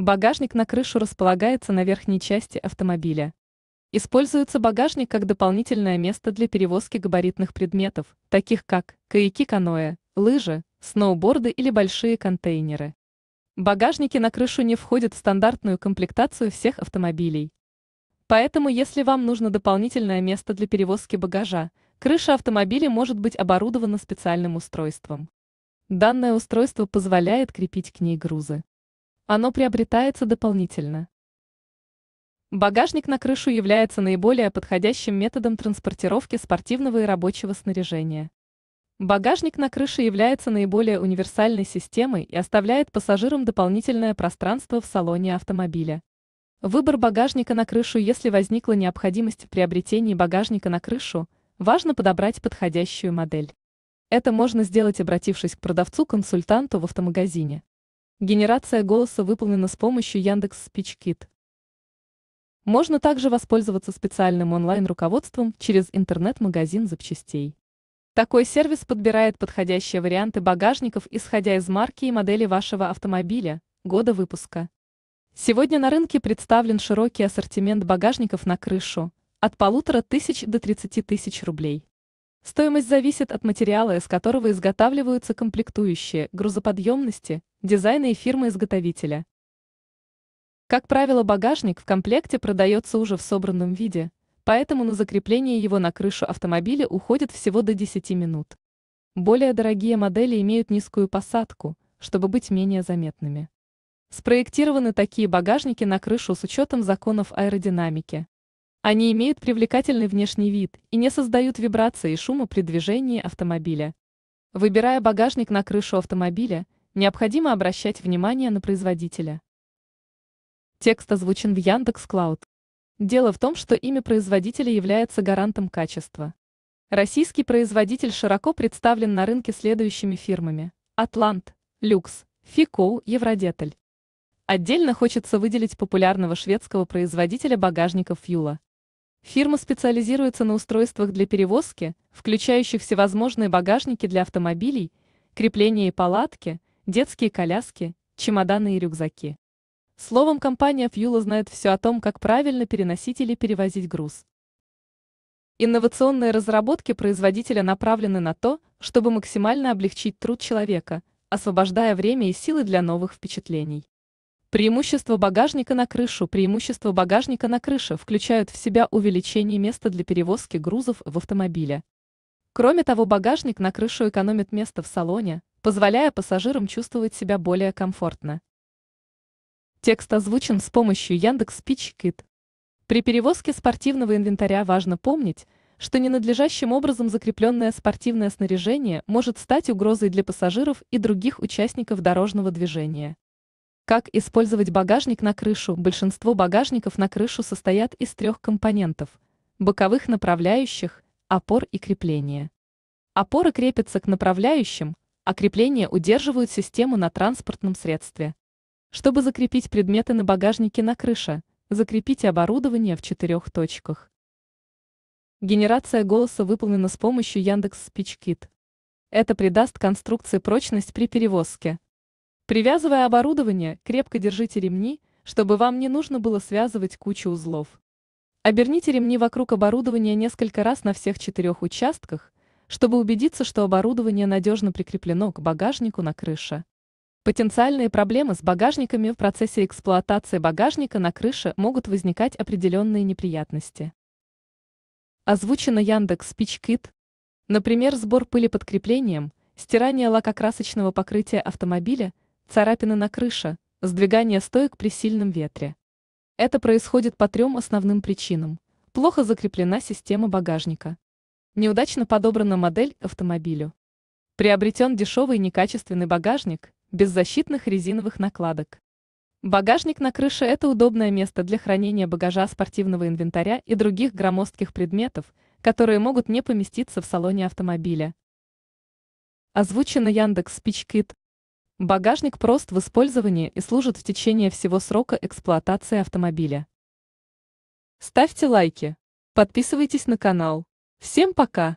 Багажник на крышу располагается на верхней части автомобиля. Используется багажник как дополнительное место для перевозки габаритных предметов, таких как каяки-каноэ, лыжи, сноуборды или большие контейнеры. Багажники на крышу не входят в стандартную комплектацию всех автомобилей. Поэтому, если вам нужно дополнительное место для перевозки багажа, крыша автомобиля может быть оборудована специальным устройством. Данное устройство позволяет крепить к ней грузы оно приобретается дополнительно. Багажник на крышу является наиболее подходящим методом транспортировки спортивного и рабочего снаряжения. Багажник на крыше является наиболее универсальной системой и оставляет пассажирам дополнительное пространство в салоне автомобиля. Выбор багажника на крышу, если возникла необходимость в приобретении багажника на крышу, важно подобрать подходящую модель. Это можно сделать, обратившись к продавцу-консультанту в автомагазине. Генерация голоса выполнена с помощью Яндекс Спичкит. Можно также воспользоваться специальным онлайн-руководством через интернет-магазин запчастей. Такой сервис подбирает подходящие варианты багажников, исходя из марки и модели вашего автомобиля, года выпуска. Сегодня на рынке представлен широкий ассортимент багажников на крышу от полутора тысяч до 30 тысяч рублей. Стоимость зависит от материала, из которого изготавливаются комплектующие, грузоподъемности, дизайна и фирмы-изготовителя. Как правило, багажник в комплекте продается уже в собранном виде, поэтому на закрепление его на крышу автомобиля уходит всего до 10 минут. Более дорогие модели имеют низкую посадку, чтобы быть менее заметными. Спроектированы такие багажники на крышу с учетом законов аэродинамики. Они имеют привлекательный внешний вид и не создают вибрации и шума при движении автомобиля. Выбирая багажник на крышу автомобиля, необходимо обращать внимание на производителя. Текст озвучен в Яндекс Клауд. Дело в том, что имя производителя является гарантом качества. Российский производитель широко представлен на рынке следующими фирмами «Атлант», «Люкс», «Фикоу», «Евродетель». Отдельно хочется выделить популярного шведского производителя багажников «Юла». Фирма специализируется на устройствах для перевозки, включающих всевозможные багажники для автомобилей, крепления и палатки – детские коляски, чемоданы и рюкзаки. Словом, компания Fuel знает все о том, как правильно переносить или перевозить груз. Инновационные разработки производителя направлены на то, чтобы максимально облегчить труд человека, освобождая время и силы для новых впечатлений. Преимущество багажника на крышу Преимущество багажника на крыше включают в себя увеличение места для перевозки грузов в автомобиле. Кроме того, багажник на крышу экономит место в салоне, позволяя пассажирам чувствовать себя более комфортно. Текст озвучен с помощью Яндекс Спичкит. При перевозке спортивного инвентаря важно помнить, что ненадлежащим образом закрепленное спортивное снаряжение может стать угрозой для пассажиров и других участников дорожного движения. Как использовать багажник на крышу? Большинство багажников на крышу состоят из трех компонентов – боковых направляющих, опор и крепления. Опоры крепятся к направляющим, а крепления удерживают систему на транспортном средстве. Чтобы закрепить предметы на багажнике на крыше, закрепите оборудование в четырех точках. Генерация голоса выполнена с помощью Яндекс Спичкит. Это придаст конструкции прочность при перевозке. Привязывая оборудование, крепко держите ремни, чтобы вам не нужно было связывать кучу узлов. Оберните ремни вокруг оборудования несколько раз на всех четырех участках – чтобы убедиться, что оборудование надежно прикреплено к багажнику на крыше. Потенциальные проблемы с багажниками в процессе эксплуатации багажника на крыше могут возникать определенные неприятности. Озвучено Яндекс Спичкит. Например, сбор пыли под креплением, стирание лакокрасочного покрытия автомобиля, царапины на крыше, сдвигание стоек при сильном ветре. Это происходит по трем основным причинам. Плохо закреплена система багажника, Неудачно подобрана модель автомобилю. Приобретен дешевый некачественный багажник, без защитных резиновых накладок. Багажник на крыше – это удобное место для хранения багажа спортивного инвентаря и других громоздких предметов, которые могут не поместиться в салоне автомобиля. Озвучено Яндекс Спичкит. Багажник прост в использовании и служит в течение всего срока эксплуатации автомобиля. Ставьте лайки. Подписывайтесь на канал. Всем пока!